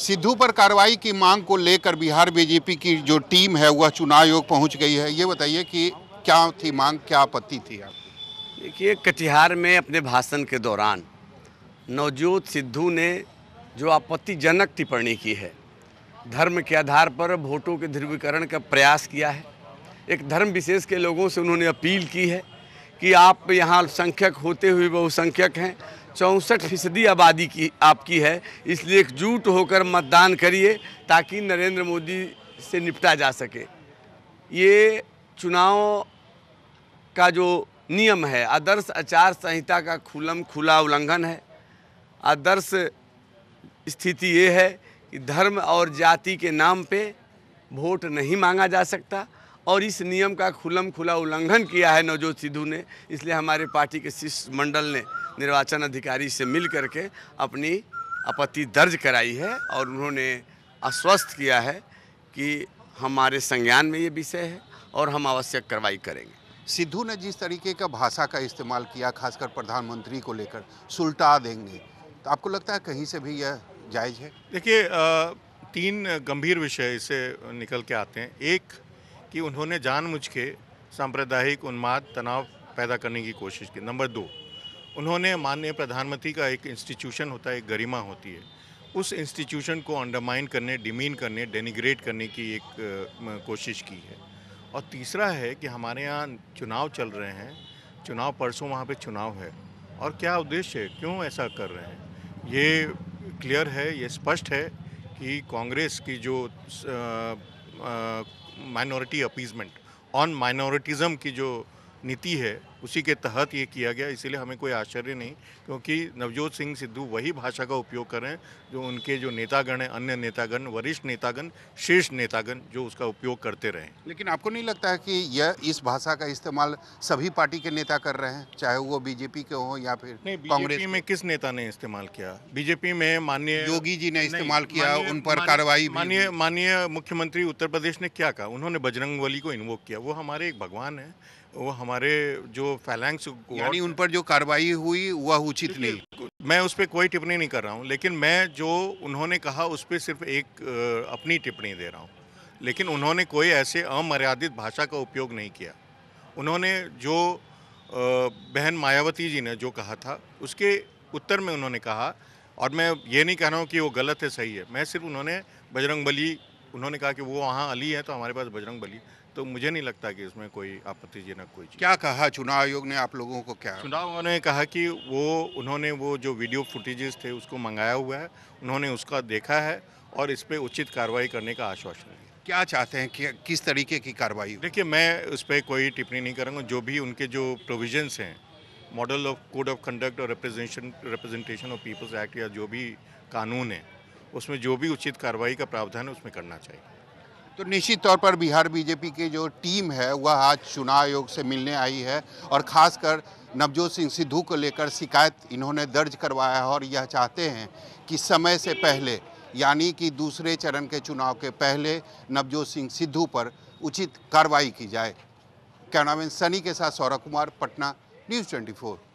सिद्धू पर कार्रवाई की मांग को लेकर बिहार बीजेपी की जो टीम है वह चुनाव आयोग पहुंच गई है ये बताइए कि क्या थी मांग क्या आपत्ति थी आप देखिए कटिहार में अपने भाषण के दौरान नवजोत सिद्धू ने जो आपत्तिजनक टिप्पणी की है धर्म के आधार पर वोटों के ध्रुवीकरण का प्रयास किया है एक धर्म विशेष के लोगों से उन्होंने अपील की है कि आप यहाँ अल्पसंख्यक होते हुए बहुसंख्यक हैं चौंसठ फीसदी आबादी की आपकी है इसलिए एकजुट होकर मतदान करिए ताकि नरेंद्र मोदी से निपटा जा सके ये चुनाव का जो नियम है आदर्श आचार संहिता का खुलम खुला उल्लंघन है आदर्श स्थिति ये है कि धर्म और जाति के नाम पे वोट नहीं मांगा जा सकता और इस नियम का खुलम खुला उल्लंघन किया है नवजोत सिद्धू ने इसलिए हमारे पार्टी के शिष्टमंडल ने निर्वाचन अधिकारी से मिल करके अपनी आपत्ति दर्ज कराई है और उन्होंने आश्वस्त किया है कि हमारे संज्ञान में ये विषय है और हम आवश्यक कार्रवाई करेंगे सिद्धू ने जिस तरीके का भाषा का इस्तेमाल किया खासकर प्रधानमंत्री को लेकर सुलटा देंगे तो आपको लगता है कहीं से भी यह जायज़ है देखिए तीन गंभीर विषय इसे निकल के आते हैं एक कि उन्होंने जानबूझ के सांप्रदायिक उन्माद तनाव पैदा करने की कोशिश की नंबर दो उन्होंने माननीय प्रधानमंत्री का एक इंस्टीट्यूशन होता है एक गरिमा होती है उस इंस्टीट्यूशन को अंडरमाइन करने डिमीन करने डेनिग्रेट करने की एक कोशिश की है और तीसरा है कि हमारे यहाँ चुनाव चल रहे हैं चुनाव परसों वहाँ पे चुनाव है और क्या उद्देश्य है क्यों ऐसा कर रहे हैं ये क्लियर है ये स्पष्ट है कि कांग्रेस की जो माइनॉरिटी अपीजमेंट ऑन माइनॉरिटिज़म की जो नीति है उसी के तहत ये किया गया इसीलिए हमें कोई आश्चर्य नहीं क्योंकि नवजोत सिंह सिद्धू वही भाषा का उपयोग कर रहे हैं जो उनके जो नेतागण हैं अन्य नेतागण वरिष्ठ नेतागण शीर्ष नेतागण जो उसका उपयोग करते रहे लेकिन आपको नहीं लगता है कि यह इस भाषा का इस्तेमाल सभी पार्टी के नेता कर रहे हैं चाहे वो बीजेपी के हों या फिर कांग्रेस में किस नेता ने इस्तेमाल किया बीजेपी में माननीय योगी जी ने इस्तेमाल किया उन पर कार्रवाई माननीय माननीय मुख्यमंत्री उत्तर प्रदेश ने क्या कहा उन्होंने बजरंग को इन्वोक किया वो हमारे एक भगवान है वो हमारे जो फैलैंक्स यानी उन पर जो कार्रवाई हुई वह उचित नहीं मैं उस पर कोई टिप्पणी नहीं कर रहा हूँ लेकिन मैं जो उन्होंने कहा उस पर सिर्फ एक अपनी टिप्पणी दे रहा हूँ लेकिन उन्होंने कोई ऐसे अमर्यादित भाषा का उपयोग नहीं किया उन्होंने जो बहन मायावती जी ने जो कहा था उसके उत्तर में उन्होंने कहा और मैं ये नहीं कह रहा हूँ कि वो गलत है सही है मैं सिर्फ उन्होंने बजरंग बली उन्होंने कहा कि वो वहाँ अली है तो हमारे पास बजरंग बली तो मुझे नहीं लगता कि इसमें कोई आपत्तिजनक कोई क्या कहा चुनाव आयोग ने आप लोगों को क्या चुनाव आयोग ने कहा कि वो उन्होंने वो जो वीडियो फुटेजेस थे उसको मंगाया हुआ है उन्होंने उसका देखा है और इस पर उचित कार्रवाई करने का आश्वासन दिया क्या चाहते हैं कि, किस तरीके की कार्रवाई देखिए मैं उस पर कोई टिप्पणी नहीं करूँगा जो भी उनके जो प्रोविजन्स हैं model of code of conduct और रिप्रेजेंटेशन ऑफ पीपल्स एक्ट या जो भी कानून है उसमें जो भी उचित कार्रवाई का प्रावधान है उसमें करना चाहिए तो निश्चित तौर पर बिहार बीजेपी की जो टीम है वह आज चुनाव आयोग से मिलने आई है और खासकर नवजोत सिंह सिद्धू को लेकर शिकायत इन्होंने दर्ज करवाया है और यह चाहते हैं कि समय से पहले यानी कि दूसरे चरण के चुनाव के पहले नवजोत सिंह सिद्धू पर उचित कार्रवाई की जाए कैमरामैन सनी के साथ सौरभ कुमार पटना न्यूज़ ट्वेंटी